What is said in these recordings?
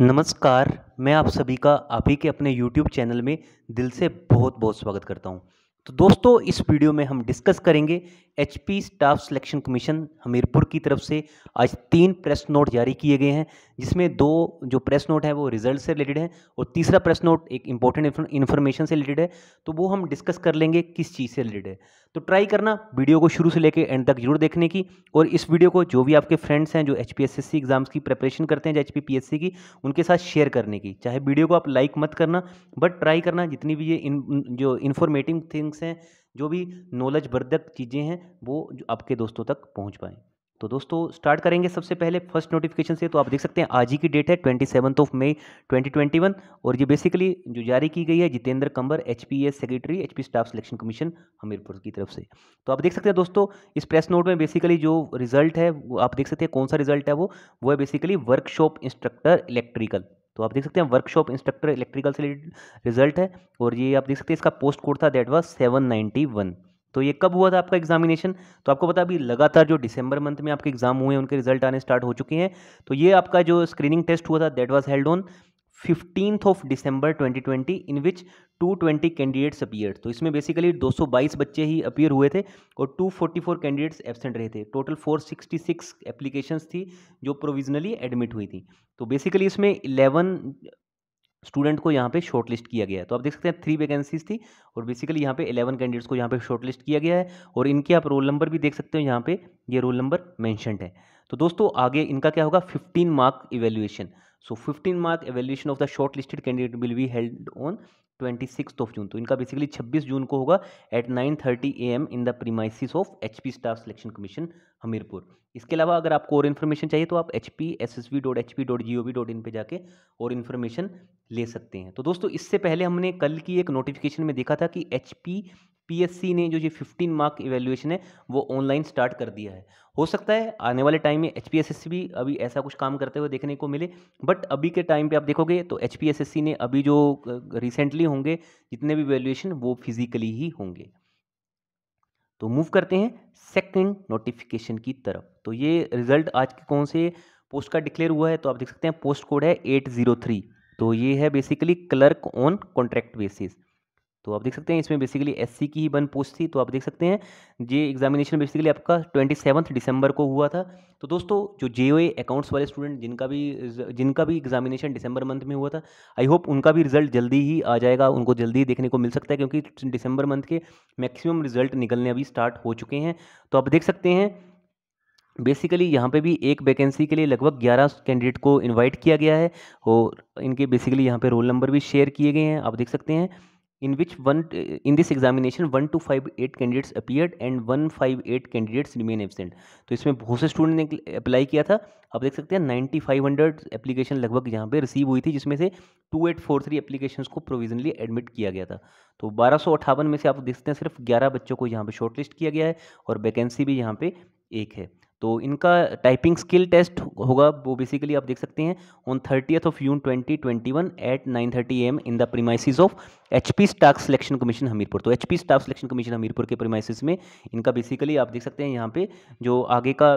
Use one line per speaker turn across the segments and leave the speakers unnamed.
नमस्कार मैं आप सभी का आप ही के अपने YouTube चैनल में दिल से बहुत बहुत स्वागत करता हूं। तो दोस्तों इस वीडियो में हम डिस्कस करेंगे H staff selection commission Hamirpur की तरफ से आज तीन प्रेस नोट जारी किए गए हैं जिसमें दो जो प्रेस नोट है वो रिजल्ट से रिलेटेड है और तीसरा प्रेस नोट एक इंपॉर्टेंट इन्फॉर्मेशन से रिलेटेड है तो वो हम डिस्कस कर लेंगे किस चीज़ से रिलेटेड है तो ट्राई करना वीडियो को शुरू से लेकर एंड तक जरूर देखने की और इस वीडियो को जो भी आपके फ्रेंड्स हैं जो एच एग्ज़ाम्स की प्रिपरेशन करते हैं जो एच की उनके साथ शेयर करने की चाहे वीडियो को आप लाइक मत करना बट ट्राई करना जितनी भी ये इन, जो इन्फॉर्मेटिव थिंग्स हैं जो भी नॉलेज वर्धक चीज़ें हैं वो आपके दोस्तों तक पहुँच पाएँ तो दोस्तों स्टार्ट करेंगे सबसे पहले फर्स्ट नोटिफिकेशन से तो आप देख सकते हैं आज ही की डेट है twenty seventh of May twenty twenty one और ये बेसिकली जो जारी की गई है जितेंद्र कंबर H P S secretary H P staff selection commission Hamirpur की तरफ से तो आप देख सकते हैं दोस्तों इस प्रेस नोट में बेसिकली जो रिजल्ट है वो आप देख सकते हैं कौन सा रिजल्ट है वो वो है बेसिकली वर्कशॉप इंस्ट्रक्टर इलेक्ट्रिकल तो आप देख सकते हैं वर्कशॉप इंस्ट्रक्टर इलेक्ट्रिकल से रिजल्ट है और ये आप देख सकते हैं इसका पोस्ट कोड था that was seven ninety one तो ये कब हुआ था आपका एग्जामिनेशन तो आपको पता अभी लगातार जो दिसंबर मंथ में आपके एग्जाम हुए हैं उनके रिजल्ट आने स्टार्ट हो चुके हैं तो ये आपका जो स्क्रीनिंग टेस्ट हुआ था that was held on fifteenth of December 2020 in which 220 candidates appear तो इसमें बेसिकली 222 बच्चे ही अपियर हुए थे और 244 कैंडिडेट्स एबसेंट रहे थे टोटल 466 एप्लीकेशंस थी जो प्रोविजनली एडमिट हुई थी तो बेसिकली इसमें स्टूडेंट को यहाँ पे शॉर्ट लिस्ट किया गया है तो आप देख सकते हैं थ्री वैकेंसीज थी और बेसिकली यहाँ पे इलेवन कैंडिडेट्स को यहाँ पे शॉर्टलिस्ट किया गया है और इनके आप रोल नंबर भी देख सकते हो यहाँ पे ये रोल नंबर मैंशनड है तो दोस्तों आगे इनका क्या होगा fifteen mark evaluation so fifteen mark evaluation of the short listed candidate will be held on twenty six of June तो इनका बेसिकली छब्बीस जून को होगा eight nine thirty A M in the premises of H P staff selection commission Hamirpur इसके अलावा अगर आपको और इन्फॉर्मेशन चाहिए तो आप H P S S B dot H P dot G O V dot in पर जाके और इन्फॉर्मेशन ले सकते हैं तो दोस्तों इससे पहले हमने कल की एक नोटिफिकेशन में देखा था कि एच पी पीएससी ने जो ये 15 मार्क इवेल्युएशन है वो ऑनलाइन स्टार्ट कर दिया है हो सकता है आने वाले टाइम में एच भी अभी ऐसा कुछ काम करते हुए देखने को मिले बट अभी के टाइम पे आप देखोगे तो एच ने अभी जो रिसेंटली होंगे जितने भी वैल्यूएशन वो फिजिकली ही होंगे तो मूव करते हैं सेकंड नोटिफिकेशन की तरफ तो ये रिजल्ट आज के कौन से पोस्ट का डिक्लेयर हुआ है तो आप देख सकते हैं पोस्ट कोड है एट जीरो थ्री तो ये है basically clerk on contract basis तो आप देख सकते हैं इसमें बेसिकली एससी की ही वन पोस्ट थी तो आप देख सकते हैं ये एग्जामिनेशन बेसिकली आपका ट्वेंटी सेवन्थ दिसंबर को हुआ था तो दोस्तों जो जे ओ अकाउंट्स वाले स्टूडेंट जिनका भी जिनका भी एग्जामिनेशन दिसंबर मंथ में हुआ था आई होप उनका भी रिजल्ट जल्दी ही आ जाएगा उनको जल्दी ही देखने को मिल सकता है क्योंकि दिसंबर मंथ के मैक्सिमम रिजल्ट निकलने अभी स्टार्ट हो चुके हैं तो आप देख सकते हैं बेसिकली यहाँ पे भी एक वैकेंसी के लिए लगभग 11 कैंडिडेट को इनवाइट किया गया है और इनके बेसिकली यहाँ पे रोल नंबर भी शेयर किए गए हैं आप देख सकते हैं in which one in this examination one two five eight candidates 8 and one five eight candidates remain absent तो इसमें बहुत से स्टूडेंट ने अप्लाई किया था आप देख सकते हैं नाइन्टी फाइव हंड्रेड एप्लीकेशन लगभग यहाँ पे रिसीव हुई थी जिसमें से two eight four three application को प्रोविजनली एडमिट किया गया था तो बारह सौ में से आप देखते हैं सिर्फ ग्यारह बच्चों को यहाँ पे शॉर्टलिस्ट किया गया है और वैकेंसी भी यहाँ पे एक है तो इनका टाइपिंग स्किल टेस्ट होगा वो बेसिकली आप देख सकते हैं on thirtieth of June twenty twenty one eight nine thirty AM in the premises of H P staff selection commission Hamirpur तो H P staff selection commission Hamirpur के प्रीमाइसिस में इनका बेसिकली आप देख सकते हैं यहाँ पे जो आगे का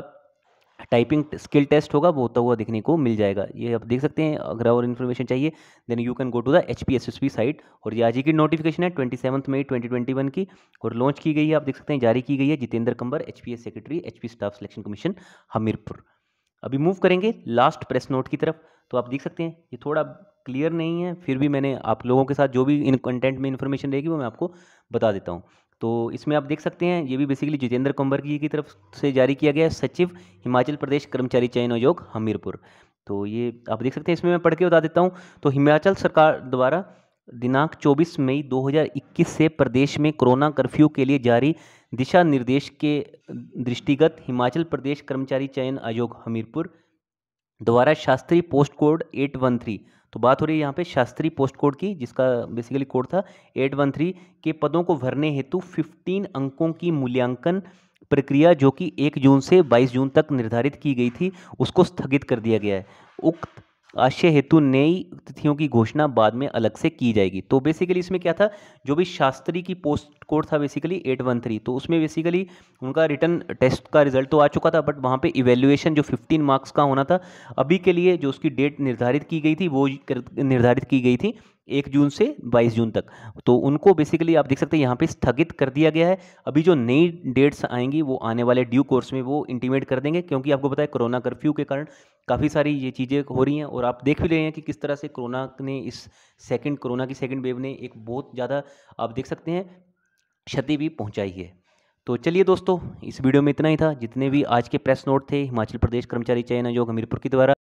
टाइपिंग स्किल टेस्ट होगा वो होता तो हुआ देखने को मिल जाएगा ये आप देख सकते हैं अगर और इन्फॉर्मेशन चाहिए then you can go to the H P S S P site और ये आज की नोटिफिकेशन है twenty seventh May twenty twenty one की और लॉन्च की गई है आप देख सकते हैं जारी की गई है जितेंद्र कंबर H P S secretary H P staff selection commission Hamirpur अभी मूव करेंगे लास्ट प्रेस नोट की तरफ तो आप देख सकते हैं ये थोड़ा क्लियर नहीं है फिर भी मैंने आप लोगों के साथ जो भी इन कंटेंट में इन्फॉर्मेशन रहेगी वो मैं आपको बता देता हूँ तो इसमें आप देख सकते हैं ये भी बेसिकली जितेंद्र कुंबर जी की तरफ से जारी किया गया है सचिव हिमाचल प्रदेश कर्मचारी चयन आयोग हमीरपुर तो ये आप देख सकते हैं इसमें मैं पढ़ के बता देता हूँ तो हिमाचल सरकार द्वारा दिनांक 24 मई 2021 से प्रदेश में कोरोना कर्फ्यू के लिए जारी दिशा निर्देश के दृष्टिगत हिमाचल प्रदेश कर्मचारी चयन आयोग हमीरपुर दोबारा Shastri post code eight one three तो बात हो रही है यहाँ पे शास्त्री पोस्ट कोड की जिसका बेसिकली कोड था एट वन थ्री के पदों को भरने हेतु फिफ्टीन अंकों की मूल्यांकन प्रक्रिया जो कि एक जून से बाईस जून तक निर्धारित की गई थी उसको स्थगित कर दिया गया है उक्त आशय हेतु नई तिथियों की घोषणा बाद में अलग से की जाएगी तो बेसिकली इसमें क्या था जो भी शास्त्री की पोस्ट कोड था बेसिकली एट वन थ्री तो उसमें बेसिकली उनका रिटर्न टेस्ट का रिजल्ट तो आ चुका था बट वहाँ पे इवेल्युएशन जो फिफ्टीन मार्क्स का होना था अभी के लिए जो उसकी डेट निर्धारित की गई थी वो निर्धारित की गई थी एक जून से बाईस जून तक तो उनको बेसिकली आप देख सकते हैं यहाँ पे स्थगित कर दिया गया है अभी जो नई डेट्स आएंगी वो आने वाले ड्यू कोर्स में वो इंटीमेट कर देंगे क्योंकि आपको पता है कोरोना कर्फ्यू के कारण काफ़ी सारी ये चीज़ें हो रही हैं और आप देख भी रहे हैं कि किस तरह से कोरोना ने इस सेकेंड कोरोना की सेकेंड वेव ने एक बहुत ज़्यादा आप देख सकते हैं क्षति भी पहुँचाई है तो चलिए दोस्तों इस वीडियो में इतना ही था जितने भी आज के प्रेस नोट थे हिमाचल प्रदेश कर्मचारी चयन आयोग हमीरपुर के द्वारा